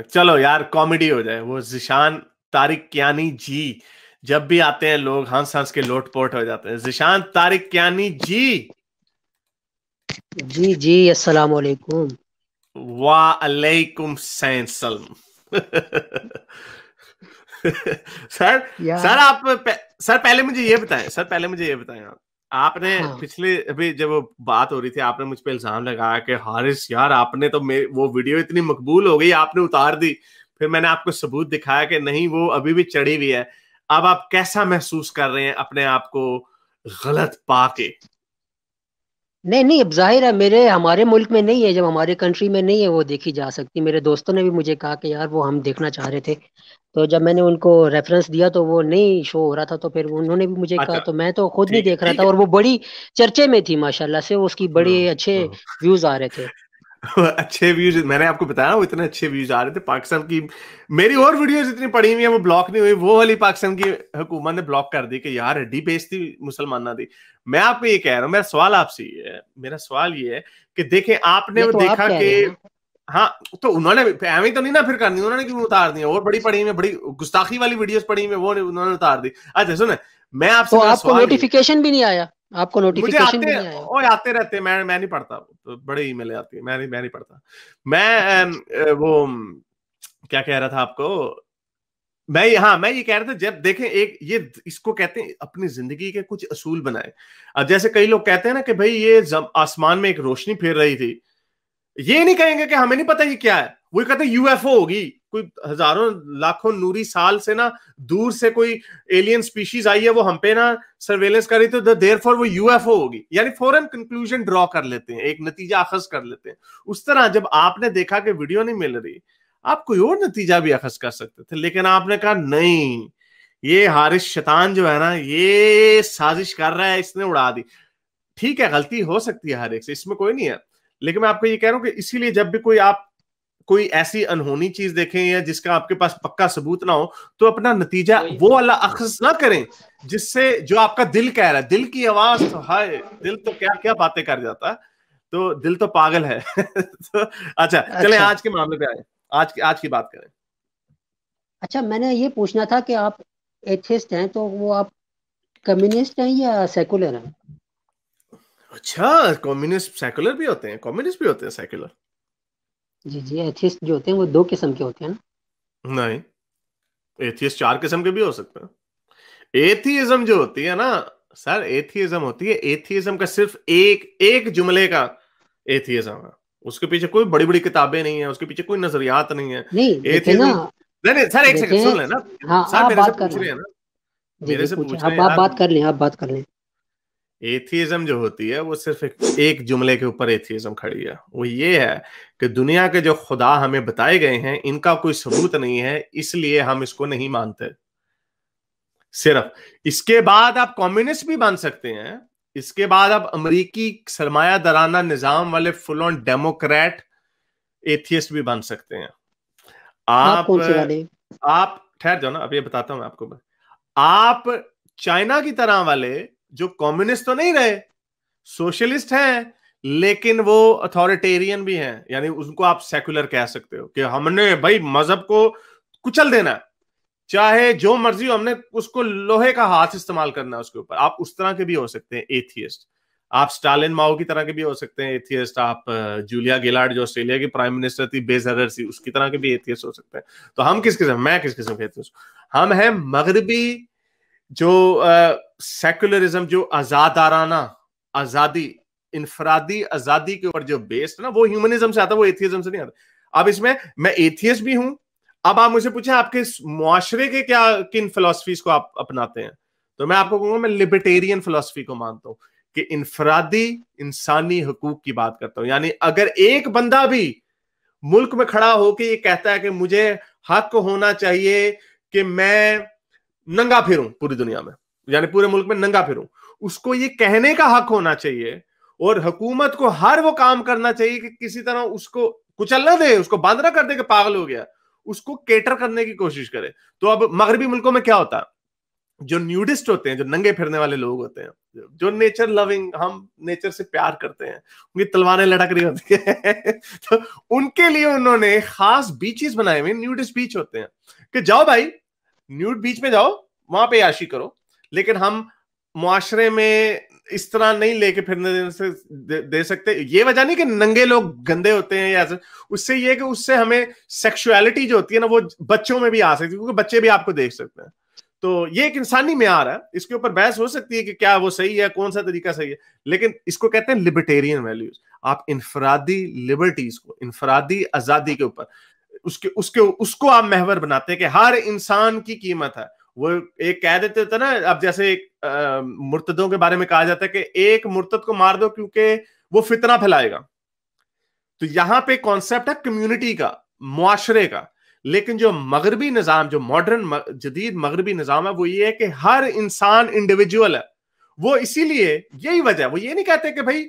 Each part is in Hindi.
चलो यार कॉमेडी हो जाए वो जिशान तारिक क्यानी जी जब भी आते हैं लोग हंस हंस के लोटपोट हो जाते हैं जिशान तारिक क्यानी जी जी जी अस्सलाम वालेकुम वालेकुम सैसलम सर सर आप सर पहले मुझे ये बताएं सर पहले मुझे ये बताएं आप आपने हाँ। पिछले अभी जब बात हो रही थी आपने मुझ पर इल्जाम लगाया कि हारिस यार आपने तो मेरे वो वीडियो इतनी मकबूल हो गई आपने उतार दी फिर मैंने आपको सबूत दिखाया कि नहीं वो अभी भी चढ़ी हुई है अब आप कैसा महसूस कर रहे हैं अपने आप को गलत पाके नहीं, नहीं, अब ज़ाहिर है मेरे हमारे मुल्क में नहीं है, जब हमारे कंट्री में नहीं है वो देखी जा सकती। मेरे दोस्तों ने भी मुझे कहा कि यार वो हम देखना चाह रहे थे, तो जब मैंने उनको रेफ़रेंस दिया तो वो नहीं शो हो रहा था, तो फिर उन्होंने भी मुझे कहा अच्छा। तो मैं तो खुद नहीं देख रहा था और वो बड़ी चर्चे में थी माशाल्लाह से, उसकी बड़ी हाँ, अच्छे व्यूज़ हाँ। आ रहे थे। अच्छे व्यूज मैंने आपको बताया वो इतने अच्छे व्यूज आ रहे थे पाकिस्तान की मेरी और वीडियोस इतनी पड़ी हुई है वो ब्लॉक नहीं हुई वो वाली पाकिस्तान की हुकूमत ने ब्लॉक कर दी कि यार हड्डी बेच थी मुसलमान दी मैं आपको ये कह रहा हूँ मेरा सवाल आपसे ये है मेरा सवाल ये है कि देखें आपने तो देखा आप कि हाँ तो उन्होंने एवं तो नहीं ना फिर करनी उन्होंने क्यों उतार दी और बड़ी पड़ी हुई बड़ी गुस्ताखी वाली वीडियोस पड़ी हुई वो उन्होंने उतार दी अच्छा सुने मैं आपसे नोटिफिकेशन तो भी नहीं आया आपको नोटिफिकेशन मुझे आते आते रहते मैं मैं नहीं पढ़ता तो बड़े ईमेल आती है मैं नहीं मैं नहीं पढ़ता मैं अच्छा, अच्छा। वो क्या कह रहा था आपको मैं हाँ मैं ये कह रहा था जब देखें एक ये इसको कहते हैं अपनी जिंदगी के कुछ असूल बनाए अब जैसे कई लोग कहते हैं ना कि भाई ये आसमान में एक रोशनी फिर रही थी ये नहीं कहेंगे कि हमें नहीं पता ये क्या है वो कहते हैं यूएफओ होगी कोई हजारों लाखों नूरी साल से ना दूर से कोई एलियन स्पीशीज आई है वो हम पे ना सर्वेलेंस कर रही तो देर फॉर वो यूएफओ होगी यानी फॉरन कंक्लूजन ड्रॉ कर लेते हैं एक नतीजा अखज कर लेते हैं उस तरह जब आपने देखा कि वीडियो नहीं मिल रही आप कोई और नतीजा भी अखज कर सकते थे लेकिन आपने कहा नहीं ये हारिस शैतान जो है ना ये साजिश कर रहा है इसने उड़ा दी ठीक है गलती हो सकती है हर एक से इसमें कोई नहीं है लेकिन मैं आपको ये कह रहा हूँ कि इसीलिए जब भी कोई आप कोई ऐसी अनहोनी चीज देखें या जिसका आपके पास पक्का सबूत ना हो तो अपना नतीजा वो वाला अखज ना करें जिससे जो आपका दिल कह रहा है दिल की आवाज तो हाय दिल तो क्या क्या बातें कर जाता तो दिल तो पागल है तो अच्छा, अच्छा चले आज के मामले पे आए आज आज की बात करें अच्छा मैंने ये पूछना था कि आप एथिस्ट हैं तो वो आप कम्युनिस्ट हैं या सेकुलर हैं अच्छा कम्युनिस्ट सेकुलर भी होते हैं कम्युनिस्ट भी होते हैं सेकुलर जी, जी, एथियस्ट जो होते हैं वो दो किस्म के होते हैं ना? नहीं, एथियस्ट चार किस्म के भी हो सकते हैं। एथियज़्म जो होती है ना सर एथियज़्म होती है एथियज़्म का सिर्फ एक एक जुमले का एथियज़्म है। उसके पीछे कोई बड़ी-बड़ी किताबें नहीं है, उसके पीछे कोई नज़रियात नहीं है। नहीं, देखें नहीं, नहीं सर एक सेकंड सुन लेना। हाँ, सर आप मेरे से पूछ रहे हैं ना? मेरे से पूछ रहे हैं आप बात कर लें, आप बात कर लें। एथियजम जो होती है वो सिर्फ एक, एक जुमले के ऊपर एथियजम खड़ी है वो ये है कि दुनिया के जो खुदा हमें बताए गए हैं इनका कोई सबूत नहीं है इसलिए हम इसको नहीं मानते सिर्फ इसके बाद आप कम्युनिस्ट भी बन सकते हैं इसके बाद आप अमरीकी सरमाया दराना निजाम वाले फुल ऑन डेमोक्रेट एथियस्ट भी बन सकते हैं हाँ, आप आप ठहर जाओ ना अब ये बताता हूं मैं आपको आप चाइना की तरह वाले जो कम्युनिस्ट तो नहीं रहे सोशलिस्ट हैं लेकिन वो अथॉरिटेरियन भी हैं यानी उनको आप सेक्युलर कह सकते हो कि हमने भाई मजहब को कुचल देना चाहे जो मर्जी हो हमने उसको लोहे का हाथ इस्तेमाल करना उसके ऊपर आप उस तरह के भी हो सकते हैं एथियस्ट आप स्टालिन माओ की तरह के भी हो सकते हैं एथियस्ट आप जूलिया गिलार्ड जो ऑस्ट्रेलिया की प्राइम मिनिस्टर थी बेजर सी उसकी तरह के भी एथियस्ट हो सकते हैं तो हम किस किस्म मैं किस किस्म के एथियस्ट हम हैं मगरबी जो सेकुलरिज्म जो आजादाराना आजादी इनफरादी आजादी के ऊपर जो बेस्ड ना वो ह्यूमनिज्म से आता वो एथियज्म से नहीं आता अब इसमें मैं एथियस भी हूं अब आप मुझे पूछें आपके मुआरे के क्या किन फिलोसफीज को आप अपनाते हैं तो मैं आपको कहूंगा मैं लिबर्टेरियन फिलोसफी को मानता हूं कि इंफरादी इंसानी हकूक की बात करता हूं यानी अगर एक बंदा भी मुल्क में खड़ा होकर ये कहता है कि मुझे हक होना चाहिए कि मैं नंगा फिरूं पूरी दुनिया में यानी पूरे मुल्क में नंगा फिरूं उसको ये कहने का हक होना चाहिए और हुकूमत को हर वो काम करना चाहिए कि किसी तरह उसको कुचल ना दे उसको बांध ना कर दे कि पागल हो गया उसको केटर करने की कोशिश करे तो अब मगरबी मुल्कों में क्या होता है जो न्यूडिस्ट होते हैं जो नंगे फिरने वाले लोग होते हैं जो नेचर लविंग हम नेचर से प्यार करते हैं उनकी तलवारें लटक रही होती है तो उनके लिए उन्होंने खास बीचेस बनाए हुए न्यूडिस्ट बीच होते हैं कि जाओ भाई न्यूड बीच में जाओ वहां पे याशी करो लेकिन हम मुआरे में इस तरह नहीं लेके फिरने से दे, दे सकते ये वजह नहीं कि नंगे लोग गंदे होते हैं या उससे ये कि उससे हमें सेक्सुअलिटी जो होती है ना वो बच्चों में भी आ सकती है क्योंकि बच्चे भी आपको देख सकते हैं तो ये एक इंसानी में आ रहा है इसके ऊपर बहस हो सकती है कि क्या वो सही है कौन सा तरीका सही है लेकिन इसको कहते हैं लिबर्टेरियन वैल्यूज आप इंफरादी लिबर्टीज को इंफरादी आजादी के ऊपर उसके उसके उसको आप महवर बनाते हैं कि हर इंसान की कीमत है वो एक कह देते थे ना अब जैसे एक मुर्तदों के बारे में कहा जाता है कि एक मुर्तद को मार दो क्योंकि वो फितना फैलाएगा तो यहां पे कॉन्सेप्ट है कम्युनिटी का मुआरे का लेकिन जो मगरबी निज़ाम जो मॉडर्न जदीद मगरबी निज़ाम है वो ये है कि हर इंसान इंडिविजुअल है वो इसीलिए यही वजह है वो ये नहीं कहते कि भाई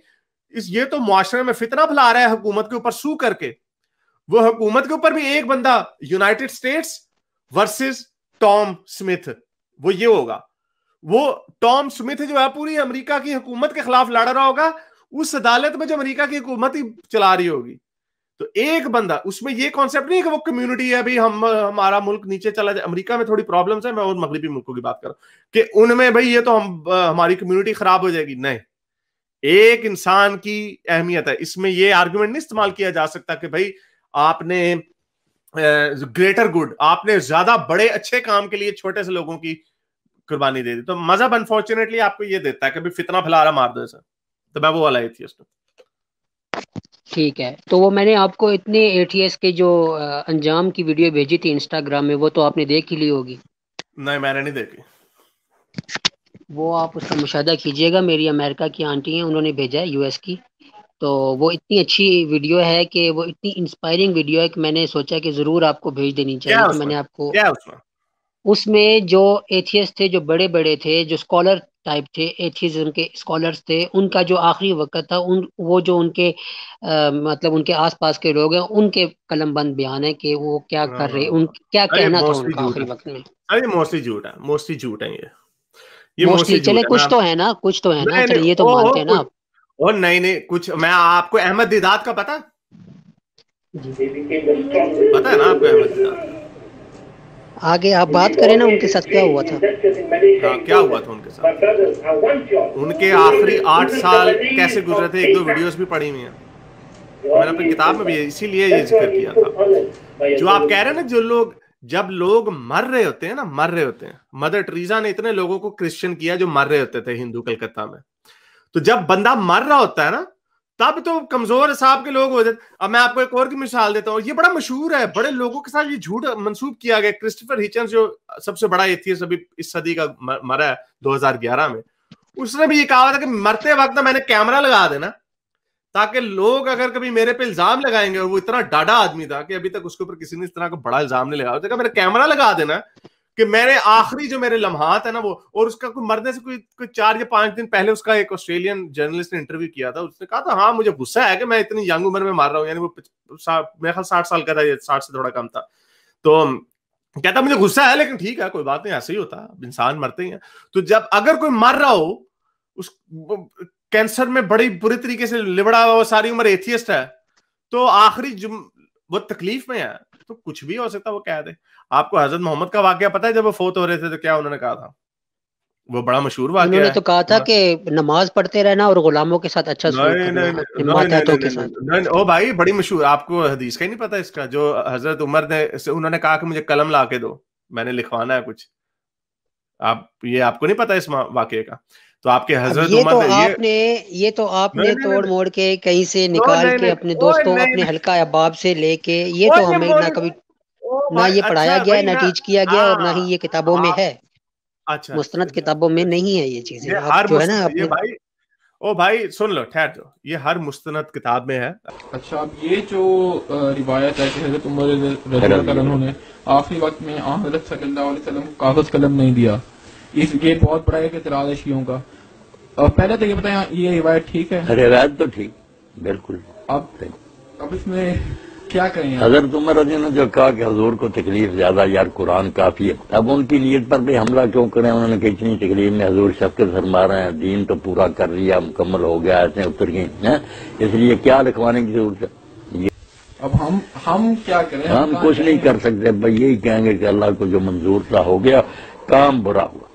इस ये तो मुआरे में फितना फैला रहा है हुकूमत के ऊपर सू करके वो हुकूमत के ऊपर भी एक बंदा United States versus Tom Smith वो ये होगा वो टॉम स्मिथ जो है पूरी अमेरिका की हुकूमत के खिलाफ लड़ रहा होगा उस अदालत में जो अमेरिका की हुकूमत ही चला रही होगी तो एक बंदा उसमें ये कॉन्सेप्ट नहीं है कि वो कम्युनिटी है भाई हम हमारा मुल्क नीचे चला जाए अमेरिका में थोड़ी प्रॉब्लम्स है मैं और मगरबी मुल्कों की बात कर रहा हूं कि उनमें भाई ये तो हम हमारी कम्युनिटी खराब हो जाएगी नहीं एक इंसान की अहमियत है इसमें ये आर्ग्यूमेंट नहीं इस्तेमाल किया जा सकता कि भाई आपने ग्रेटर गुड आपने ज्यादा बड़े अच्छे काम के लिए छोटे से लोगों की कुर्बानी दे दी तो मजहब अनफॉर्चुनेटली आपको ये देता है कभी फितना फैला रहा मार दो सर तो मैं वो वाला थी उसको ठीक है तो वो मैंने आपको इतने एटीएस के जो अंजाम की वीडियो भेजी थी इंस्टाग्राम में वो तो आपने देख ही ली होगी नहीं मैंने नहीं देखी वो आप उसका मुशाह कीजिएगा मेरी अमेरिका की आंटी हैं उन्होंने भेजा है यूएस की तो वो इतनी अच्छी वीडियो है कि वो इतनी इंस्पायरिंग वीडियो है कि मैंने सोचा कि ज़रूर आपको भेज देनी चाहिए तो मैंने आपको उसमें? उसमें जो एथियस थे जो बड़े बड़े थे जो स्कॉलर टाइप थे एथियजम के स्कॉलर्स थे उनका जो आखिरी वक्त था उन वो जो उनके आ, मतलब उनके आसपास के लोग हैं उनके कलम बंद बयान है कि वो क्या कर रहे उन हाँ। क्या कहना था उनका आखिरी वक्त में अरे मोस्टली झूठ है मोस्टली झूठ है ये ये मोस्टली चले कुछ तो है ना कुछ तो है ना चलिए ये तो मानते हैं ना आप और नहीं नहीं कुछ मैं आपको अहमद दिदात का पता पता है ना आपको अहमद दिदात आगे आप बात करें ना उनके साथ क्या हुआ था आ, हाँ, क्या हुआ था उनके साथ उनके आखिरी आठ साल कैसे गुजरे थे एक दो वीडियोस भी पड़ी हुई हैं मैंने अपनी किताब में भी इसीलिए ये जिक्र किया था जो आप कह रहे हैं ना जो लोग जब लोग मर रहे होते हैं ना मर रहे होते हैं मदर ट्रीजा ने इतने लोगों को क्रिश्चियन किया जो मर रहे होते थे हिंदू कलकत्ता में तो जब बंदा मर रहा होता है ना तब तो कमजोर हिसाब के लोग हो जाते अब मैं आपको एक और की मिसाल देता हूँ ये बड़ा मशहूर है बड़े लोगों के साथ ये झूठ मंसूब किया गया क्रिस्टोफर हिचन जो सबसे बड़ा थी सभी इस सदी का मरा है दो में उसने भी ये कहा था कि मरते वक्त ना मैंने कैमरा लगा देना ताकि लोग अगर कभी मेरे पे इल्जाम लगाएंगे और वो इतना डाडा आदमी था कि अभी तक उसके ऊपर किसी ने इस तरह का बड़ा इल्जाम नहीं लगाया मेरा कैमरा लगा देना कि मैंने आखिरी जो मेरे लम्हात है ना वो और उसका कोई मरने से कोई कोई चार या पांच दिन पहले उसका एक ऑस्ट्रेलियन जर्नलिस्ट ने इंटरव्यू किया था उसने कहा था हाँ मुझे गुस्सा है कि मैं इतनी यंग उम्र में मार रहा हूँ यानी वो मेरे ख्याल साठ साल का था साठ से थोड़ा कम था तो कहता मुझे गुस्सा है लेकिन ठीक है कोई बात नहीं ऐसे ही होता इंसान मरते ही हैं तो जब अगर कोई मर रहा हो उस कैंसर में बड़ी बुरी तरीके से लिबड़ा हुआ सारी उम्र एथियस्ट है तो आखिरी वो तकलीफ में है तो कुछ भी हो सकता वो कह दे आपको हजरत मोहम्मद का वाक्य पता है जब वो फोत हो रहे थे तो क्या उन्होंने कहा था वो बड़ा मशहूर वाक्य उन्होंने तो कहा था कि नमाज पढ़ते रहना और गुलामों के साथ अच्छा ओ भाई बड़ी मशहूर आपको हदीस का ही नहीं पता इसका जो हजरत उमर ने उन्होंने कहा कि मुझे कलम ला के दो मैंने लिखवाना है कुछ आप ये आपको नहीं पता इस वाक्य का तो आपके हजरत ये तो आपने ये तो आपने नहीं, तोड़ मोड़ के कहीं से निकाल नहीं, के अपने दोस्तों अपने हल्का अहबाब से लेके ये तो हमें ना कभी ना ये अच्छा, पढ़ाया गया ना टीच किया गया और ना हाँ, ही ये किताबों में हाँ, है अच्छा, अच्छा मुस्तनद अच्छा। किताबों में नहीं है ये चीजें आप जो है ना आपने ओ भाई सुन लो ठहर जाओ ये हर मुस्तनद किताब में है अच्छा अब ये जो रिवायत है कि हजरत उमर ने आखिरी वक्त में आ हजरत सल्लल्लाहु अलैहि वसल्लम को कागज कलम नहीं दिया इस ये बहुत बड़ा है इतराज है शियों का और पहले तो ये बताए ये रिवायत ठीक है रिवायत तो ठीक बिल्कुल अब अब इसमें क्या करें हजरत रजी ने जो कहा कि हजूर को तकलीफ ज्यादा यार कुरान काफी है अब उनकी नीयत पर भी हमला क्यों करें उन्होंने कहा इतनी तकलीफ में हजूर शब के फरमा रहे हैं दीन तो पूरा कर लिया मुकम्मल हो गया ऐसे उतर गए इसलिए क्या लिखवाने की जरूरत है अब हम हम क्या करें हम कुछ नहीं कर सकते भाई यही कहेंगे कि अल्लाह को जो मंजूर था हो गया काम बुरा हुआ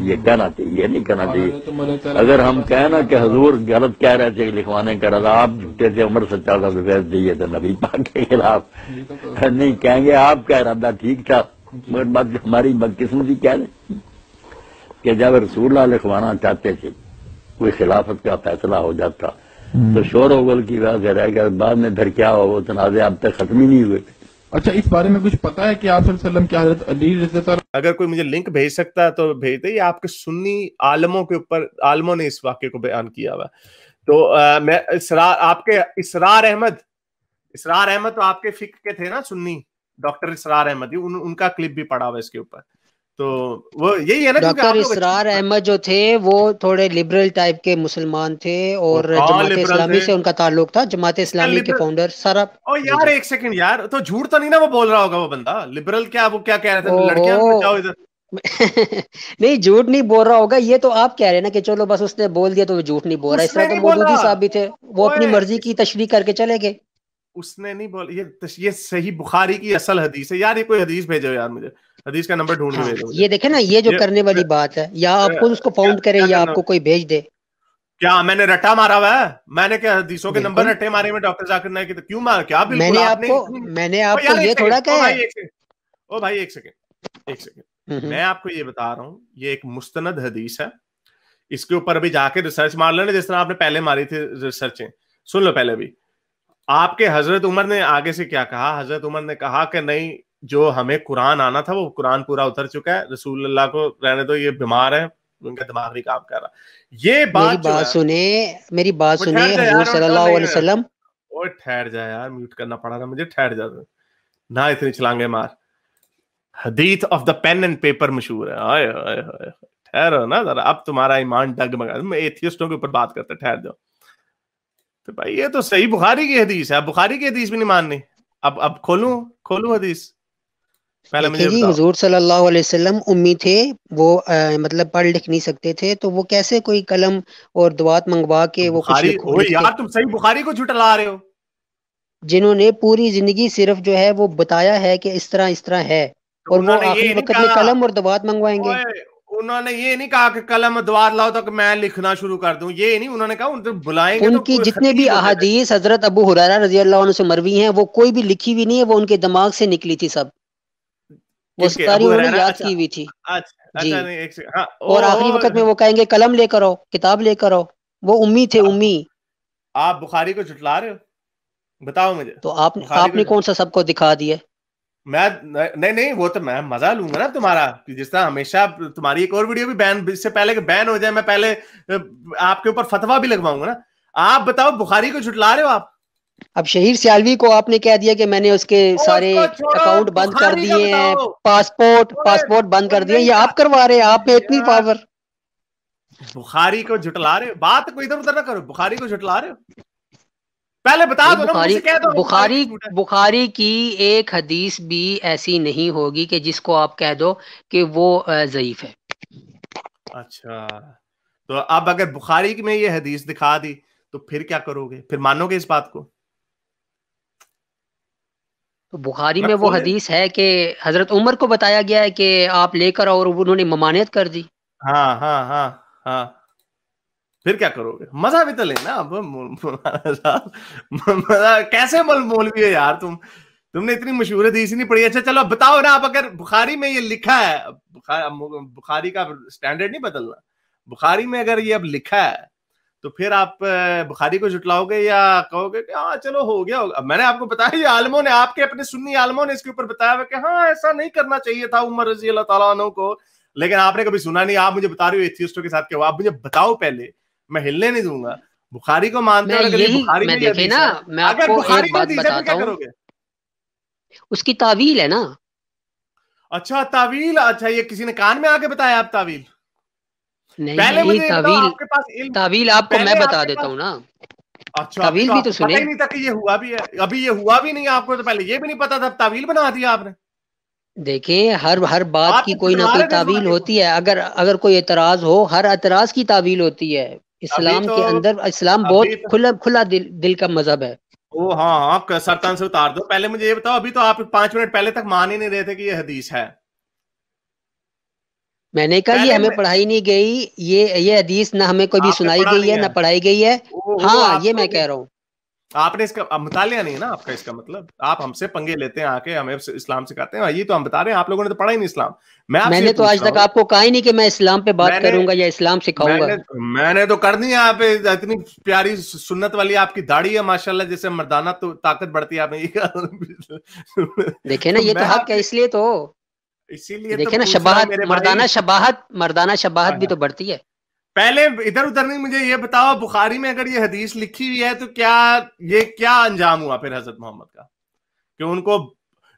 ये कहना चाहिए ये नहीं कहना चाहिए तो अगर हम कहें ना कि हजूर गलत कह रहे थे लिखवाने का रहा आप झूठे थे उम्र सच्चा का सफेद दिए थे तो नबी पाक के खिलाफ तो नहीं कहेंगे रहा था ठीक था मगर बात हमारी बदकिस्मती कह रहे कि जब रसूल्ला लिखवाना चाहते थे कोई खिलाफत का फैसला हो जाता तो हम्म। शोर उगल की वजह से रह गया बाद में फिर क्या हुआ वो तनाजे अब तक खत्म ही नहीं हुए अच्छा इस बारे में कुछ पता है कि आप हजरत अली अगर कोई मुझे लिंक भेज सकता है तो भेज दे आपके सुन्नी आलमों के ऊपर आलमों ने इस वाक्य को बयान किया हुआ तो आ, मैं इसरार आपके इसरार अहमद इसरार अहमद तो आपके फिक्र के थे ना सुन्नी डॉक्टर इसरार अहमद उन, उनका क्लिप भी पड़ा हुआ इसके ऊपर तो वो यही है ना डॉक्टर इसरार अहमद जो थे वो थोड़े लिबरल टाइप के मुसलमान थे और हाँ, जमात इस्लामी से उनका ताल्लुक था जमात अच्छा, इस्लामी के फाउंडर सारा ओ यार एक सेकंड यार तो झूठ तो नहीं ना वो बोल रहा होगा वो बंदा लिबरल क्या वो क्या कह रहे थे लड़कियां नहीं झूठ नहीं बोल रहा होगा ये तो आप कह रहे हैं ना कि चलो बस उसने बोल दिया तो झूठ नहीं बोल रहा इस तरह तो मौलूदी साहब भी थे वो अपनी मर्जी की तशरी करके चले गए उसने नहीं बोला ये ये सही बुखारी की असल हदीस है यार ये कोई हदीस भेजो यार मुझे हदीस का नंबर ढूंढ हाँ, ये देखे ना ये जो ये, करने वाली बात है या आप खुद उसको फाउंड करे या आपको कोई भेज दे क्या मैंने रटा मारा हुआ है मैंने क्या हदीसों के नंबर रटे मारे में डॉक्टर जाकिर नाइक की तो क्यों मार क्या बिल्कुल मैंने आपको मैंने आपको ये थोड़ा कहा ओ भाई एक सेकंड एक सेकंड मैं आपको ये बता रहा हूँ ये एक मुस्तनद हदीस है इसके ऊपर अभी जाके रिसर्च मार लेना जिस तरह आपने पहले मारी थी रिसर्चें सुन लो पहले भी आपके हजरत उमर ने आगे से क्या कहा हजरत उमर ने कहा कि नहीं जो हमें कुरान आना था वो कुरान पूरा उतर चुका है रसूल अल्लाह को रहने दो ये बीमार है उनका दिमाग नहीं काम कर रहा ये बात मेरी बात सुने मेरी बात सुने सल्लल्लाहु अलैहि वसल्लम और ठहर जा यार म्यूट करना पड़ा था मुझे ठहर जा ना इतनी छलांगे मार हदीत of the pen and paper मशहूर है आए आए आए ठहरो ना जरा अब तुम्हारा ईमान डगमगा मैं एथियस्टों के ऊपर बात करते ठहर जाओ तो भाई ये तो सही बुखारी की हदीस है बुखारी की हदीस भी नहीं माननी अब अब खोलू खोलू हदीस पहले मुझे बताओ थे वो आ, मतलब पढ़ लिख नहीं सकते थे तो वो कैसे कोई कलम और दुआत मंगवा के वो कुछ ओ यार तुम सही बुखारी को झुटला रहे हो जिन्होंने पूरी जिंदगी सिर्फ जो है वो बताया है कि इस तरह इस तरह है तो और वो आखिरी वक्त में कलम और दुआत मंगवाएंगे उन्होंने ये नहीं कहा कि कलम द्वार लाओ तक तो मैं लिखना शुरू कर दूं ये नहीं उन्होंने कहा उनसे बुलाएंगे तो उनकी तो जितने भी अहादीस हजरत अबू हुरैरा रजी अल्लाह से मरवी हैं वो कोई भी लिखी हुई नहीं है वो उनके दिमाग से निकली थी सब वो सारी उन्होंने याद अच्छा, की हुई थी अच्छा, अच्छा, जी हाँ, और आखिरी वक्त में वो कहेंगे कलम लेकर आओ किताब लेकर आओ वो उम्मी थे उम्मी आप बुखारी को जुटला रहे हो बताओ मुझे तो आप आपने कौन सा सबको दिखा दिया मैं नहीं नहीं वो तो मैं मजा लूंगा ना तुम्हारा जिस तरह हमेशा तुम्हारी एक और वीडियो भी बैन इससे पहले कि बैन हो जाए मैं पहले आपके ऊपर फतवा भी लगवाऊंगा ना आप बताओ बुखारी को जुटला रहे हो आप अब शहीद सियालवी को आपने कह दिया कि मैंने उसके सारे अकाउंट बंद कर दिए हैं पासपोर्ट पासपोर्ट बंद कर दिए ये आप करवा रहे हैं आप में इतनी पावर बुखारी को झुटला रहे हो बात को इधर उधर ना करो बुखारी को झुटला रहे हो पहले बता दो ना बुखारी कह दो बुखारी बुखारी की एक हदीस भी ऐसी नहीं होगी कि जिसको आप कह दो कि वो जयीफ है अच्छा तो अब अगर बुखारी में ये हदीस दिखा दी तो फिर क्या करोगे फिर मानोगे इस बात को बुखारी में वो हदीस है कि हजरत उमर को बताया गया है कि आप लेकर और उन्होंने ममानियत कर दी हाँ हाँ हाँ हाँ फिर क्या करोगे मजा भी तो लेना अब मजा कैसे मौलवी है यार तुम तुमने इतनी मशहूर हदीस नहीं पढ़ी अच्छा चलो बताओ ना आप अगर बुखारी में ये लिखा है बुखारी का स्टैंडर्ड नहीं बदलना बुखारी में अगर ये अब लिखा है तो फिर आप बुखारी को जुटलाओगे या कहोगे कि हाँ चलो हो गया होगा मैंने आपको बताया ये आलमों ने आपके अपने सुन्नी आलमों ने इसके ऊपर बताया हुआ कि हाँ ऐसा नहीं करना चाहिए था उमर रजी अल्लाह तला को लेकिन आपने कभी सुना नहीं आप मुझे बता रहे हो एथियस्टों के साथ क्या हुआ आप मुझे बताओ पहले मैं हिलने नहीं दूंगा बुखारी को मानते हो अगर बुखारी देखे ना मैं आपको एक बात बताता उसकी तावील है ना अच्छा तावील अच्छा ये किसी ने कान में आके बताया आप तावील नहीं, नहीं, तावील, आपके पास इल्म आपको मैं बता देता हूँ ना अच्छा तवील भी तो सुने नहीं था कि ये हुआ भी है अभी ये हुआ भी नहीं आपको तो पहले ये भी नहीं पता था तवील बना दिया आपने देखें हर हर बात की कोई ना कोई तावील होती है अगर अगर कोई एतराज हो हर एतराज की तावील होती है इस्लाम के तो- अंदर इस्लाम बहुत तो- खुला खुला दिल दिल का मजहब है ओ हाँ आप सरतान से उतार दो पहले मुझे ये बताओ अभी तो आप पांच मिनट पहले तक मान ही नहीं रहे थे कि ये हदीस है मैंने कहा ये हमें पढ़ाई नहीं गई ये ये हदीस ना हमें कोई भी सुनाई गई है ना पढ़ाई गई है हाँ ये मैं कह रहा हूँ आपने इसका मुतालिया नहीं है ना आपका इसका मतलब आप हमसे पंगे लेते हैं आके हमें इस्लाम सिखाते हैं हाँ, ये तो हम बता रहे हैं आप लोगों ने तो पढ़ा ही नहीं इस्लाम मैं मैंने तो आज तक आपको कहा ही नहीं कि मैं इस्लाम पे बात करूंगा या इस्लाम सिखाऊंगा मैंने, तो, मैंने तो कर दी आप इतनी प्यारी सुन्नत वाली आपकी दाढ़ी है माशाल्लाह जैसे मर्दाना तो ताकत बढ़ती है आप ये देखे ना तो ये तो हक है इसलिए तो इसीलिए तो देखिए ना शबाहत मर्दाना शबाहत मर्दाना शबाहत हाँ, भी हाँ। तो बढ़ती है पहले इधर उधर नहीं मुझे ये बताओ बुखारी में अगर ये हदीस लिखी हुई है तो क्या ये क्या अंजाम हुआ फिर हजरत मोहम्मद का कि उनको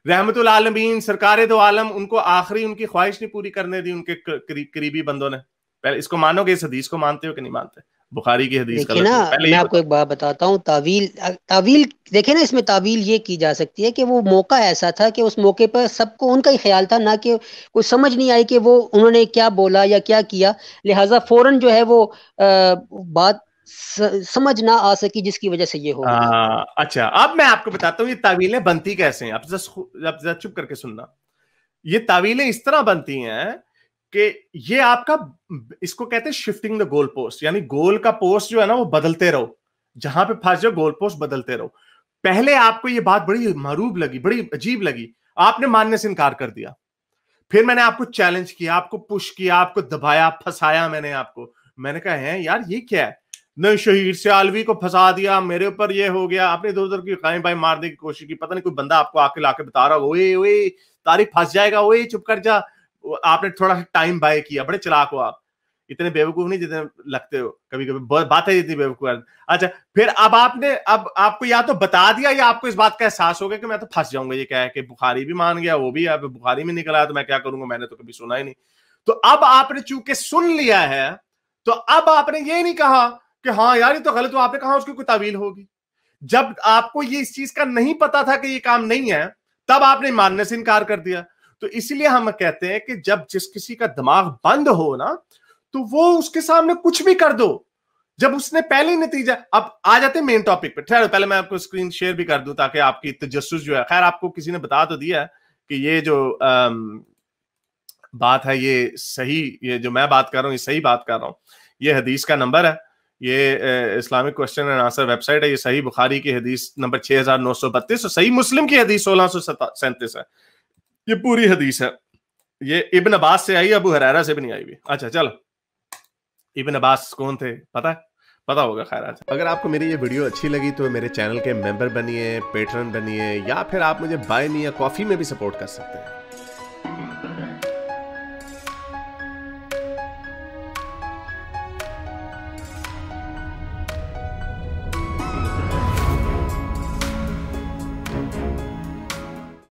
रहमत आलमीन सरकार दो आलम उनको आखिरी उनकी ख्वाहिश नहीं पूरी करने दी उनके करीबी बंदों ने पहले इसको मानोगे इस हदीस को मानते हो कि नहीं मानते बुखारी की हदीस का ना, पहले मैं आपको एक बात बताता हूँ तावील तावील देखे ना इसमें तावील ये की जा सकती है कि वो मौका ऐसा था कि उस मौके पर सबको उनका ही ख्याल था ना कि कुछ समझ नहीं आई कि वो उन्होंने क्या बोला या क्या किया लिहाजा फौरन जो है वो आ, बात समझ ना आ सकी जिसकी वजह से ये हो आ, हाँ, अच्छा अब मैं आपको बताता हूँ ये तावीलें बनती कैसे हैं आप जरा चुप करके सुनना ये तावीलें इस तरह बनती हैं कि ये आपका इसको कहते हैं शिफ्टिंग द गोल पोस्ट यानी गोल का पोस्ट जो है ना वो बदलते रहो जहां पे फंस जाओ गोल पोस्ट बदलते रहो पहले आपको ये बात बड़ी मरूब लगी बड़ी अजीब लगी आपने मानने से इनकार कर दिया फिर मैंने आपको चैलेंज किया आपको पुश किया आपको दबाया फंसाया मैंने आपको मैंने कहा है यार ये क्या है नहीं शहीद से आलवी को फंसा दिया मेरे ऊपर ये हो गया आपने इधर उधर की कायम भाई मारने की कोशिश की पता नहीं कोई बंदा आपको आके लाके बता रहा ओए ओए तारीख फंस जाएगा ओए चुप कर जा आपने थोड़ा सा टाइम बाय किया बड़े चलाक हो आप इतने बेवकूफ नहीं जितने लगते हो कभी कभी बात है जितनी बेवकूफ अच्छा फिर अब आपने अब आपको या तो बता दिया या आपको इस बात का एहसास हो गया कि मैं तो फंस जाऊंगा ये क्या है कि बुखारी भी मान गया वो भी अब बुखारी में निकला तो मैं क्या करूंगा मैंने तो कभी सुना ही नहीं तो अब आपने चूंकि सुन लिया है तो अब आपने ये नहीं कहा कि हाँ यार ये तो गलत हो आपने कहा उसकी कोई तावील होगी जब आपको ये इस चीज का नहीं पता था कि ये काम नहीं है तब आपने मानने से इनकार कर दिया तो इसीलिए हम कहते हैं कि जब जिस किसी का दिमाग बंद हो ना तो वो उसके सामने कुछ भी कर दो जब उसने पहले नतीजा अब आ जाते मेन टॉपिक पे ठहरो पहले मैं आपको स्क्रीन शेयर भी कर दूं ताकि आपकी तजस तो जो है खैर आपको किसी ने बता तो दिया कि ये जो आम, बात है ये सही ये जो मैं बात कर रहा हूँ ये सही बात कर रहा हूँ ये हदीस का नंबर है ये Islamic question and answer website है ये सही बुखारी की हदीस नंबर छह और सही मुस्लिम की हदीस सोलह है ये पूरी हदीस है ये इबन अब्बास से आई अबू हरारा से भी नहीं आई हुई अच्छा चलो इबन अब्बास कौन थे पता है पता होगा खैर आज अगर आपको मेरी ये वीडियो अच्छी लगी तो मेरे चैनल के मेंबर बनिए पेटर्न बनिए या फिर आप मुझे बाय मी या कॉफी में भी सपोर्ट कर सकते हैं